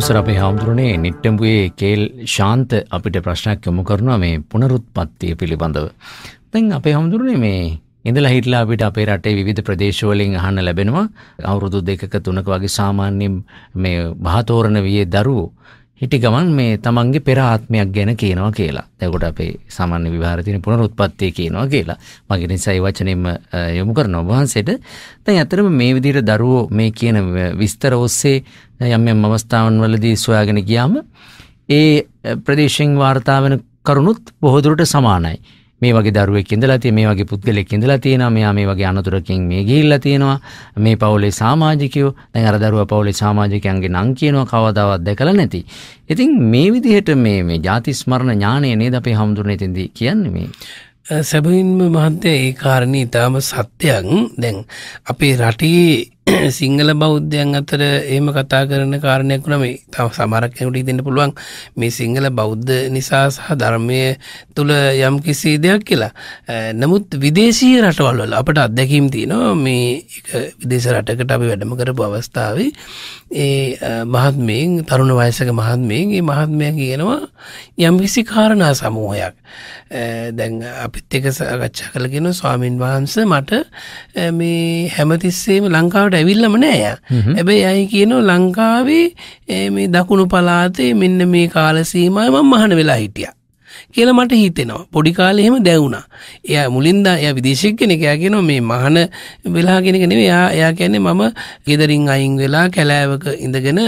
අවසර අපේ හාමුදුරනේ නිට්ටඹුවේ කේල් ශාන්ත අපිට ප්‍රශ්නයක් යොමු කරනවා මේ පුනරුත්පත්තිය පිළිබඳව. දැන් අපේ හාමුදුරනේ මේ ඉඳලා හිටලා අපිට අපේ රටේ විවිධ ප්‍රදේශවලින් අහන්න ලැබෙනවා අවුරුදු දෙකක තුනක වගේ සාමාන්‍යයෙන් මේ බහතෝරණ වියේ දරුවෝ හිටි ගමන් මේ තමන්ගේ පෙර ආත්මයක් ගැන කියනවා කියලා. එතකොට අපේ සාමාන්‍ය විවහාරේ තියෙන පුනරුත්පත්තිය කියනවා කියලා. මගේ නිසා ඒ වචනේම යොමු කරන ඔබ වහන්සේට දැන් ඇත්තටම මේ විදිහට දරුවෝ මේ කියන විස්තර ඔස්සේ යම් යම් අවස්ථාවන් වලදී සොයාගෙන ගියාම ඒ ප්‍රදේශයෙන් වාර්තා වෙන කරුණුත් බොහෝ දුරට සමානයි. මේ වගේ දරුවෙක් ඉඳලා තියෙන මේ වගේ පුද්ගලෙක් ඉඳලා තියෙනවා මෙයා මේ වගේ අනතුරකින් මේ ගිහිල්ලා තියෙනවා මේ පවුලේ සමාජිකයෝ දැන් අර දරුවා පවුලේ සමාජිකයන්ගේ නම් කියනවා කවදාවත් දැකලා නැති. ඉතින් මේ විදිහට මේ මේ ಜಾති ස්මරණ ඥානය නේද අපේ හමුදුරනේ තින්දී කියන්නේ මේ. සැබවින්ම මහන්තේ ඒ කාරණේ ඊටාම සත්‍යයක් දැන් අපේ රටේ සිංහල බෞද්ධයන් අතර එහෙම කතා කරන කාරණයක් වුණ මේ තම සමරක්කනට ඉදන්න පුළුවන් මේ සිංහල බෞද්ධ නිසා සහ ධර්මය තුළ යම් කිසි දෙයක් කියලා. නමුත් විදේශී රටවල්වල අපට අත්දැකීම් තියනවා මේ විදේශ රටකට අපි වැඩම කරපු අවස්ථාව ඒ මහත්මයෙන් තරුණ වයසක මහත්මයෙන් ඒ මහත්මය කියනවා යම් කිසි කාරණා සමූහයක් දැන් අපිත් එක සගච්ඡා කළගෙන ස්වාමීන් වහන්ස මට මේ හැමතිස්සේම ලංකාවට ඇවිල්ලම නෑ හැබැයි ඇයි කියන ලංකාවේ මේ දකුණු පලාතේ මෙන්න මේ කාලසීමය මං මහන වෙලා හිටියා කියලා මට හිතෙනවා. පොඩි කාලේ එහෙම දැවුණා. එයා මුලින්ද එයා විදේශික කෙනෙක්. එයා කියනවා මේ මහන වෙලා කෙනෙක් නෙමෙයි. එයා එයා කියන්නේ මම ගෙදරින් අයින් වෙලා කැලෑවක ඉඳගෙන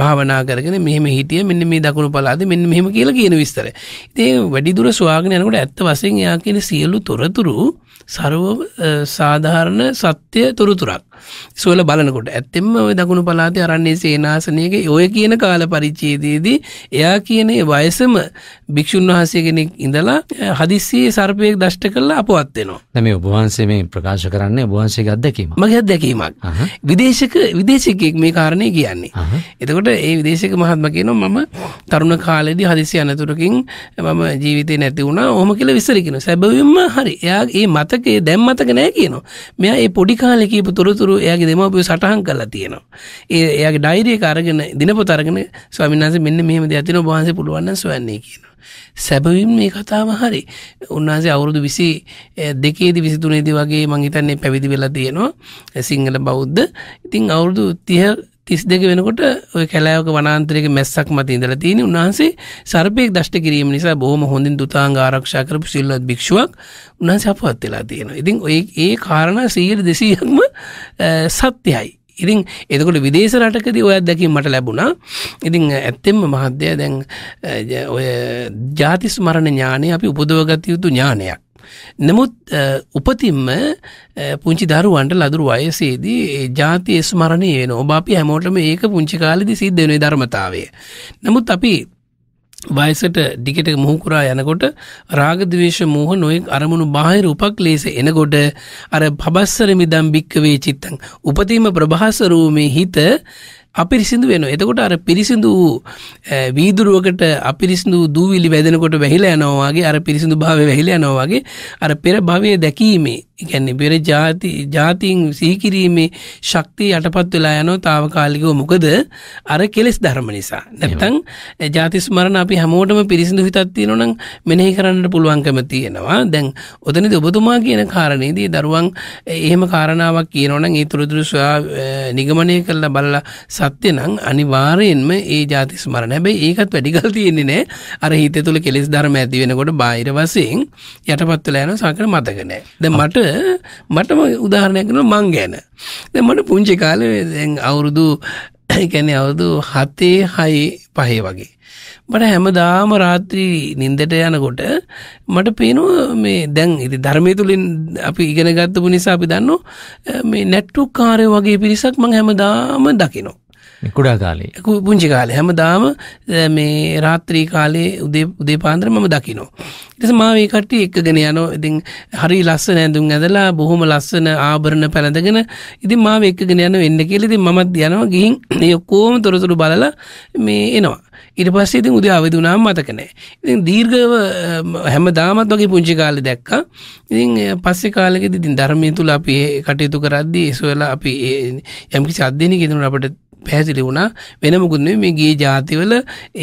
භාවනා කරගෙන මෙහෙම හිටිය මෙන්න මේ දකුණු පළාතේ මෙන්න මෙහෙම කියලා කියන විස්තරය. ඉතින් වැඩි දුර සුවාගෙන යනකොට ඇත්ත වශයෙන් එයා කියන සියලු තොරතුරු සරව සාධාරණ සත්‍ය තොරතුරක්. සුවල බලනකොට ඇත්තෙම ඔය දකුණු පලාතේ අරන්නේ සේනාසනයක ඔය කියන කාල පරිච්චේදයේදී එයා කියන වයසම භික්‍ෂූන් වහසේ කෙනෙක් ඉඳලා හදිස්සියේ සර්පයෙක් දෂ්ට කරලා අපවත් වෙනවා. දැන් මේ ඔබවහන්සේ මේ ප්‍රකාශ කරන්නේ ඔබවහන්සේගේ අත්දැකීමක්. මගේ අත්දැකීමක්. විදේශක විදේශිකයෙක් මේ කාරණේ කියන්නේ. එතකොට ඒ විදේශක මහත්මයා කියනවා මම තරුණ කාලේදී හදිසි අනතුරකින් මම ජීවිතේ නැති වුණා. ඔහොම කියලා විස්තර කියනවා. සැබවින්ම හරි. එයා ඒ මතකේ දැන් මතක නැහැ කියනවා. මෙයා ඒ පොඩි කාලේ කියපු තොරතුරු එයාගේ දෙමාපියෝ සටහන් කරලා තියෙනවා. ඒ එයාගේ ඩයරි එක අරගෙන දිනපොත අරගෙන ස්වාමීන් වහන්සේ මෙන්න මෙහෙම දෙයක් තියෙනවා ඔබ වහන්සේ පුළුවන් නම් සොයන්නේ කියනවා. සැබවින් මේ කතාව හරි උන්වහන්සේ අවුරුදු විසි දෙකේද විසිතුනේදි වගේ මංහිතන්නේ පැවිදි වෙලා තියෙනවා සිංහල බෞද්ධ ඉතිං අවුරුදු තිය තිස් දෙක වෙනකොට ඔය කැලෑවක වනාන්තරයක මැස්සක් මත ඉඳලා තියෙන උන්වහන්සේ සර්පයෙක් දෂ්ට කිරීම නිසා බොහොම හොඳින් දුතාංග ආරක්ෂා කරපු සිල්වත් භික්ෂුවක් උන්වහන්සේ අපවත් වෙලා තියෙනවා. ඉතින් ඔය ඒ කාරණා 100 200ක්ම සත්‍යයි. ඉතින් එතකොට විදේශ රටකද ඔයත් දැකීම මට ලැබුණා ඉතිං ඇත්තෙම මහද්‍යය දැන් ඔය ජාතිස් මරණ ඥානය අපි උපදවගත යුතු ඥානයක් නමුත් උපතින්ම පුංචි දරුවන්ට ලදුරු වයසේදී ජාති ස්මරණය වෙන ඔබ අපි හැමෝටම ඒක පුංචි කාලෙදි සිද්ධ වෙන ධර්මතාවය. නමුත් අපි වයසට ඩිකට මුහුකුරා යනකොට රාගදවේශ මූහ නොයෙක් අරමුණු බාහිර උපක් ලේස එනකොට අර පබස්සර මිදම් භික්කවේ චිත්තං. උපතීම ප්‍රභාසරූමේ හිත අපිරිසිදු වෙන එතකොට අර පිරිසිදු වීදුරුවකට අපිරිසිදු දූවිලි වැදෙනකොට වැහිලා යනවාගේ අර පිරිසිදු භාව වැහිලා යනවාගේ අර පෙර භවය දැකීමේ ඉගැන්නේ පෙර ජාති ජාතින් සිහිකිරීමේ ශක්තිය යටපත් වෙලා යනෝ තාවකාලිකව මොකද අර කෙලෙස් ධර්ම නිසා. නැත්තං ජාති ස්මරණ අපි හැමෝටම පිරිසිදු හිතක් තියෙනවා නම් මෙනෙහි කරන්න පුළුවන්කම තියෙනවා. දැන් ඔතනදී ඔබතුමා කියන කාරණේදී දරුවන් එහෙම කාරණාවක් කියනවා නම් ඒ තුරතුරු සොයා නිගමනය කරලා බලලා සත්‍ය නම් අනිවාර්යයෙන්ම ඒ ජාති ස්මරණ. හැබැයි ඒකත් වැඩිකල් තියෙන්නේ නැහැ. අර හිතේ තුල කෙලෙස් ධර්ම ඇති වෙනකොට බාහිර වශයෙන් යටපත් වෙලා යන සංකල්ප මතක නැහැ. දැන් මට මටම උදාහරණයක් කරනවා මං ගැන. දැන් මට පුංචි කාලේ දැන් අවුරුදු ඒ කියන්නේ අවුරුදු 7 6 5 වගේ. මට හැමදාම රාත්‍රී නින්දට යනකොට මට පේනවා මේ දැන් ඉතින් ධර්මයේ තුලින් අපි ඉගෙන ගත්තපු නිසා අපි දන්නෝ මේ නැට්ටුකාරයෝ වගේ පිරිසක් මම හැමදාම දකිනවා. කුඩා කාලේ පුංචි කාලේ හැමදාම මේ රාත්‍රී කාලේ උදේ උදේ පාන්දර මම දකිනවා. ඉතින් මා මේ කට්ටිය එක්කගෙන යනවා. ඉතින් හරි ලස්සන ඇඳුම් ඇඳලා බොහොම ලස්සන ආභරණ පැළඳගෙන ඉතින් මාව එක්කගෙන යන වෙන්න කියලා ඉතින් මමත් යනවා ගිහින් මේ ඔක්කොම තොරතුරු බලලා මේ එනවා. ඊට පස්සේ ඉතින් උදේ අවදි වුණාම මතක නැහැ. ඉතින් දීර්ඝව හැමදාමත් වගේ පුංචි කාලේ දැක්කා. ඉතින් පස්සේ කාලෙකදී ඉතින් ධර්මයේ තුල අපි කටයුතු කරද්දී ඒසොයලා අපි යම්කිසි අධ්‍යයනයකින් අපිට පැහැදිලි වුණා වෙන මොකුත් නෙවෙයි මේ ගියේ ජාතිවල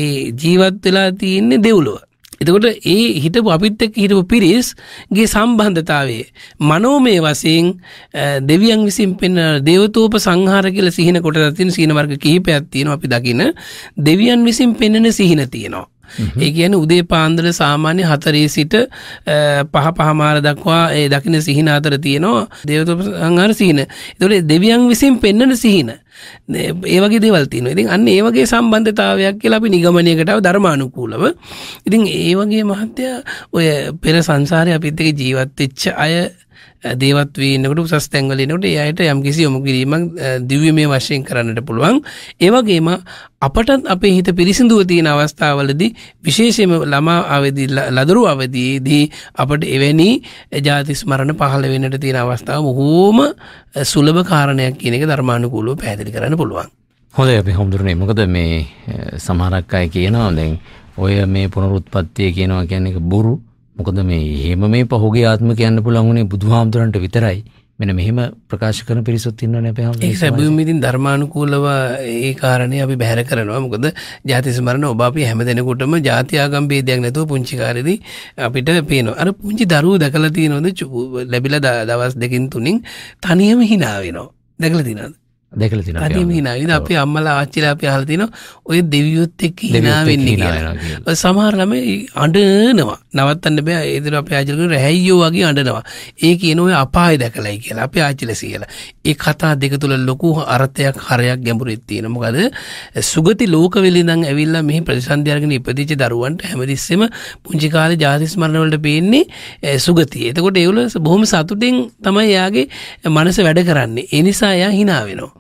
ඒ ජීවත් වෙලා තියෙන්නේ දෙව්ලොව. එතකොට ඒ හිටපු අපිත් එක්ක හිටපු පිරිස්ගේ සම්බන්ධතාවයේ මනෝමය වශයෙන් දෙවියන් විසින් පෙන දේවතෝප සංහාර කියලා සිහින කොටලා තියෙන සීන වර්ග කිහිපයක් තියෙනවා අපි දකින දෙවියන් විසින් පෙන්වන සිහින තියෙනවා. ඒ කියන උදේ පාන්දර සාමාන්‍ය හතරේ සිට පහ පහමාර දක්වා ඒ දකින සිහින අතර තියෙනවා දේවතෝප සංහාර සිහින. එතකොට දෙවියන් විසින් පෙන්වන සිහින ඒවගේ දෙවල්තින ඉතින් අන්න ඒවගේ සම්බන්ධතාවයක් කියලා අපි නිගමනයකටාව ධර්මානුකූලව ඉතින් ඒවගේ මහත්තය ඔය පෙර සංසාරය අපිත් එක ජීවත්වෙච්ච අය දේවත් වීනකට උසස් තැන්වලනකට එයට යම් කිසි යොමු කිරීමක් දිවීමේ වශයෙන් කරන්නට පුළුවන් ඒවගේම අපටත් අපේ හිත පිරිසිදුව තියෙන අවස්ථාවලදී විශේෂයම ළමා අවදි ලදරු අවදයේදී අපට එවැනි ජාතිස් මරණ පහළ වෙනට තියෙන අවස්ථාව හෝම සුලභ කාරණයක් කියන එක ධර්මානුකූලෝ පැදිලි කරන්න පුළුවන් හොඳ අපි හොමුදුරනේ මොකද මේ සමහරක් අය කියනවා දැන් ඔය මේ පුනරුත්පත්තිය කියනවා කියන්නේ බොරු මොකද මේ එහෙම මේ පහුගේ ආත්ම කියන්න පුළුවන් උනේ බුදුහාමුදුරන්ට විතරයි. මෙන්න මෙහෙම ප්‍රකාශ කරන පිරිසුත් ඉන්නවනේ අපේ හැම ඒ සැබවින්ම ඉතින් ධර්මානුකූලව ඒ කාරණේ අපි බැහැර කරනවා. මොකද ಜಾති ස්මරණ ඔබ අපි හැම දිනෙකටම ಜಾති ආගම් ભેදයක් නැතුව පුංචි කාලෙදී අපිට පේනවා. අර පුංචි දරුවෝ දැකලා තියෙනවද ලැබිලා දවස් දෙකකින් තුنين තනියම hina වෙනවා. දැකලා තියෙනවද? දැකල තින අදම හිනාවිද අපි අම්මල ආච්චිල අපි හල්තින ඔය දෙවියොත් එක් හිනාවෙන්නේ සමහරලම අඩනවා නවත්තන්න බෑ ඒදර අප ආචිලක රැහැයියෝ වගේ අඩනවා ඒ කියන ඔය අපාය දැකලයි කියලා අපි ආචිල සියලා ඒ කතා දෙක තුළ ලොකු අරථයක් හරයක් ගැඹුරෙත් තියෙන මොකද සුගති ලෝකවෙලිඳං ඇවිල්ලා මෙහි ප්‍රතිසන්ධයාගෙන ඉපදිච්ච දරුවන්ට හැමදිස්සෙම පුංචි කාලේ ජාතිස් මරණවලට පේන්නේ eh, සුගතිය එතකොට ඒවල බොහොම සතුටෙන් තමයි එයාගේ මනස වැඩ කරන්නේ එනිසා එයා හිනාවෙනවා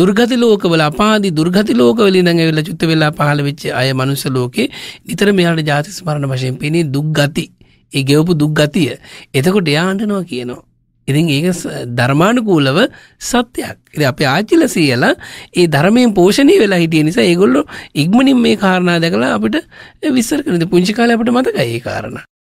දුර්ගති ලෝකවල අපාදි දුර්ගති ලෝකවල ඉඳන් ඇවිල්ලා චුත්ත වෙලා පහළ වෙච්ච අය මනුස්ස ලෝකේ නිතර මෙයාට ජාති ස්මරණ වශයෙන් පෙනී දුක්ගති ඒ ගෙවපු දුක්ගතිය එතකොට යාන්ටනවා කියනවා ඉතින් ඒක ධර්මානුකූලව සත්‍යයක්. ඉතින් අපේ ආචිල සීයලා ඒ ධර්මයෙන් පෝෂණය වෙලා හිටිය නිසා ඒගොල්ලෝ ඉක්මනින් මේ කාරණා දැකලා අපිට විස්තර කරනවා. පුංචි කාලේ අපිට මතකයි ඒ කාරණා.